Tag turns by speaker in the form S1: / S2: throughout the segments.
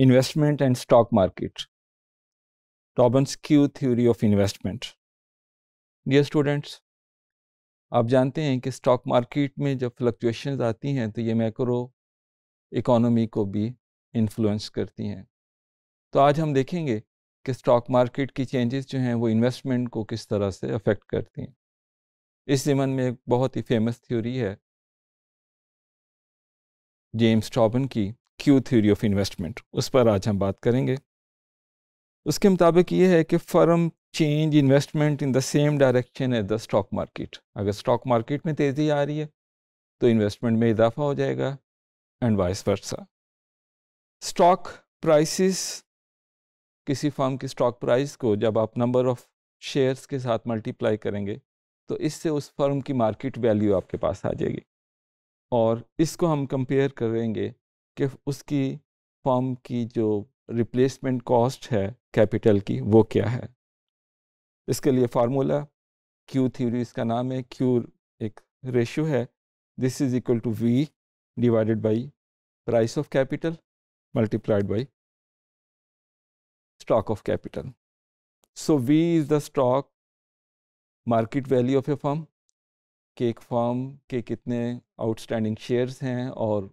S1: investment and stock market Tobin's Q theory of investment dear students आप जानते हैं कि स्टॉक मार्केट में जब फ्लक्चुएशंस आती हैं तो ये मैक्रो इकोनॉमी को भी इन्फ्लुएंस करती हैं तो आज हम देखेंगे कि स्टॉक मार्केट की चेंजेस जो हैं वो इन्वेस्टमेंट को किस तरह से अफेक्ट करती हैं इस ज़मन में एक बहुत ही फेमस थ्योरी है जेम्स टॉबन की क्यू थ्योरी ऑफ इन्वेस्टमेंट उस पर आज हम बात करेंगे उसके मुताबिक ये है कि firm change investment in the same direction as the stock market अगर स्टॉक मार्केट में तेज़ी आ रही है तो इन्वेस्टमेंट में इजाफा हो जाएगा and vice versa stock prices किसी फर्म की स्टॉक प्राइस को जब आप नंबर ऑफ़ शेयर्स के साथ मल्टीप्लाई करेंगे तो इससे उस फर्म की मार्केट वैल्यू आपके पास आ जाएगी और इसको हम कंपेयर करेंगे कि उसकी फॉर्म की जो रिप्लेसमेंट कॉस्ट है कैपिटल की वो क्या है इसके लिए फार्मूला क्यू थ्योरी इसका नाम है क्यू एक रेशियो है this is equal to V divided by price of capital multiplied by stock of capital so V is the stock market value of a firm के एक फॉर्म के कितने outstanding shares हैं और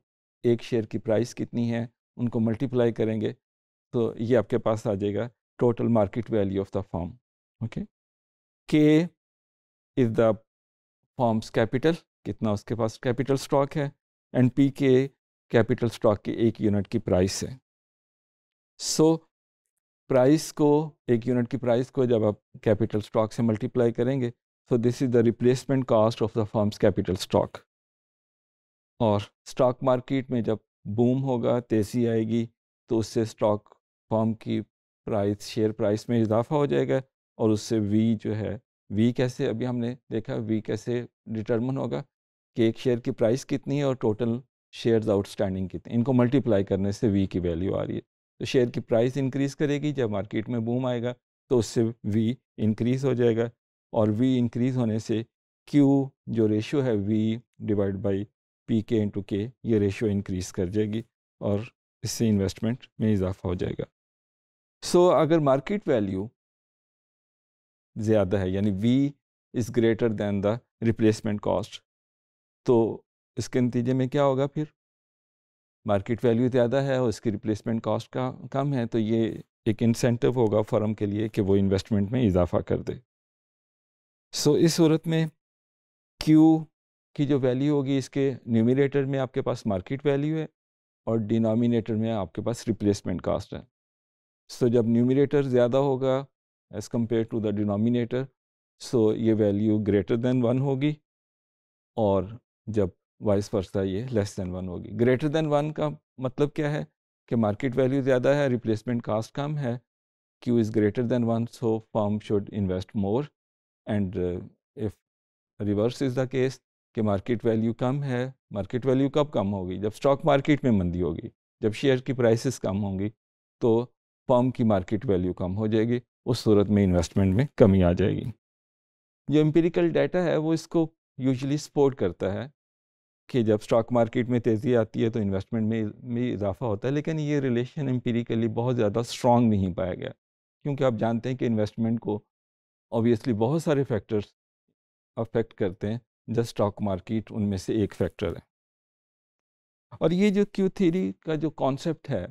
S1: एक शेयर की प्राइस कितनी है उनको मल्टीप्लाई करेंगे तो ये आपके पास आ जाएगा total market value of the firm okay K is the firm's capital कितना उसके पास कैपिटल स्टॉक है and P K capital stock की एक यूनिट की प्राइस है सो so, प्राइस को एक यूनिट की प्राइस को जब आप कैपिटल स्टॉक से मल्टीप्लाई करेंगे so this is the replacement cost of the firm's capital stock और स्टॉक मार्केट में जब बूम होगा तेज़ी आएगी तो उससे स्टॉक फॉर्म की प्राइस शेयर प्राइस में इजाफा हो जाएगा और उससे वी जो है वी कैसे अभी हमने देखा वी कैसे डिटर्मन होगा कि एक शेयर की प्राइस कितनी है और टोटल शेयर्स आउटस्टैंडिंग कितनी इनको मल्टीप्लाई करने से वी की वैल्यू आ रही है तो शेयर की प्राइस इंक्रीज़ करेगी जब मार्केट में बूम आएगा तो उससे वी इंक्रीज़ हो जाएगा और वी इंक्रीज़ होने से क्यू जो रेशियो है V divide by P K into K ये रेशियो इंक्रीज़ कर जाएगी और इससे इन्वेस्टमेंट में इजाफा हो जाएगा सो so, अगर मार्केट वैल्यू ज़्यादा है यानी V is greater than the replacement cost तो इसके नतीजे में क्या होगा फिर मार्केट वैल्यू ज़्यादा है और इसकी रिप्लेसमेंट कॉस्ट का कम है तो ये एक इंसेंटिव होगा फर्म के लिए कि वो इन्वेस्टमेंट में इजाफा कर दे सो so, इस सूरत में क्यू की जो वैल्यू होगी इसके न्यूमिनेटर में आपके पास मार्केट वैल्यू है और डिनोमिनेटर में आपके पास रिप्लेसमेंट कास्ट है सो जब न्यूमिनेटर ज़्यादा होगा as compare to the denominator so ये वैल्यू ग्रेटर दैन वन होगी और जब वाइस वर्सा ये लेस दैन वन होगी ग्रेटर दैन वन का मतलब क्या है कि मार्केट वैल्यू ज़्यादा है रिप्लेसमेंट कास्ट कम है Q is greater than one so firm should invest more and if reverse is the case कि मार्केट वैल्यू कम है मार्केट वैल्यू कब कम होगी जब स्टॉक मार्केट में मंदी होगी जब शेयर की प्राइसेस कम होंगी तो फॉर्म की मार्केट वैल्यू कम हो जाएगी उस सूरत में इन्वेस्टमेंट में कमी आ जाएगी जो एम्पेरिकल डाटा है वो इसको यूजली सपोर्ट करता है कि जब स्टॉक मार्केट में तेज़ी आती है तो इन्वेस्टमेंट में में इजाफा होता है लेकिन ये रिलेशन एम्पेरिकली बहुत ज़्यादा स्ट्रॉन्ग नहीं पाया गया क्योंकि आप जानते हैं कि इन्वेस्टमेंट को ऑब्वियसली बहुत सारे फैक्टर्स अफेक्ट करते हैं द स्टॉक मार्केट उनमें से एक फैक्टर है और ये जो क्यू थीरी का जो कॉन्सेप्ट है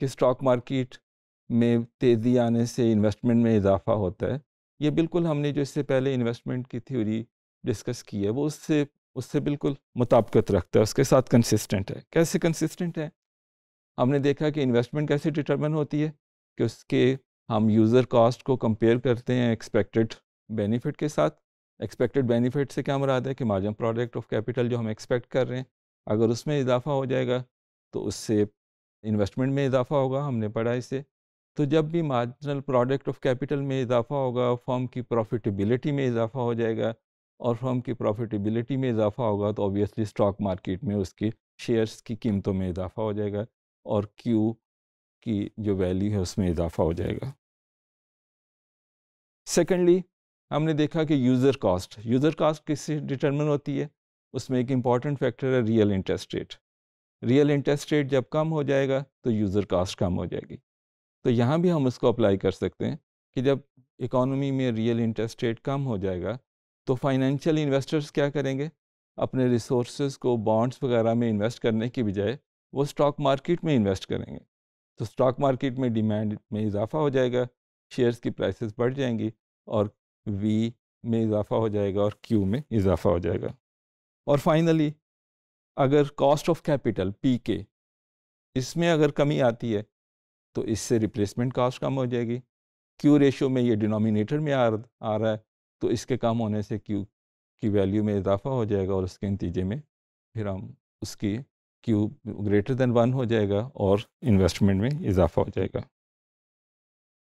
S1: कि स्टॉक मार्केट में तेज़ी आने से इन्वेस्टमेंट में इजाफा होता है ये बिल्कुल हमने जो इससे पहले इन्वेस्टमेंट की थ्योरी डिस्कस की है वो उससे उससे बिल्कुल मुताबकत रखता है उसके साथ कंसिस्टेंट है कैसे कंसिस्टेंट है हमने देखा कि इन्वेस्टमेंट कैसे डिटर्मन होती है कि उसके हम यूज़र कॉस्ट को कंपेयर करते हैं एक्सपेक्टेड बेनिफिट के साथ एक्सपेक्टेड बेनिफिट से क्या मुराद है कि मार्जिन प्रोडक्ट ऑफ कैपिटल जो हम एक्सपेक्ट कर रहे हैं अगर उसमें इजाफा हो जाएगा तो उससे इन्वेस्टमेंट में इजाफा होगा हमने पढ़ा इसे तो जब भी मार्जिनल प्रोडक्ट ऑफ कैपिटल में इजाफा होगा फर्म की प्रॉफिटेबिलिटी में इजाफा हो जाएगा और फर्म की प्रॉफिटेबिलिटी में इजाफा होगा तो ऑब्वियसली स्टॉक मार्केट में उसके शेयर्स की कीमतों में इजाफा हो जाएगा और क्यू की जो वैल्यू है उसमें इजाफा हो जाएगा सेकेंडली हमने देखा कि यूज़र कॉस्ट यूज़र कॉस्ट किससे डिटरमिन होती है उसमें एक इम्पॉर्टेंट फैक्टर है real interest rate real interest rate जब कम हो जाएगा तो यूज़र कास्ट कम हो जाएगी तो यहाँ भी हम उसको अप्लाई कर सकते हैं कि जब इकोनॉमी में रियल इंटरेस्ट रेट कम हो जाएगा तो फाइनेंशियल इन्वेस्टर्स क्या करेंगे अपने रिसोर्स को बॉन्ड्स वगैरह में इन्वेस्ट करने की बजाय वो स्टॉक मार्केट में इन्वेस्ट करेंगे तो स्टॉक मार्केट में डिमांड में इजाफा हो जाएगा शेयर्स की प्राइसेस बढ़ जाएंगी और वी में इजाफा हो जाएगा और क्यू में इजाफा हो जाएगा और फाइनली अगर कॉस्ट ऑफ कैपिटल पी के इसमें अगर कमी आती है तो इससे रिप्लेसमेंट कॉस्ट कम हो जाएगी क्यू रेशो में ये डिनोमिनेटर में आ, आ रहा है तो इसके कम होने से क्यू की वैल्यू में इजाफा हो जाएगा और उसके नतीजे में फिर हम उसकी क्यू ग्रेटर दैन वन हो जाएगा और इन्वेस्टमेंट में इजाफा हो जाएगा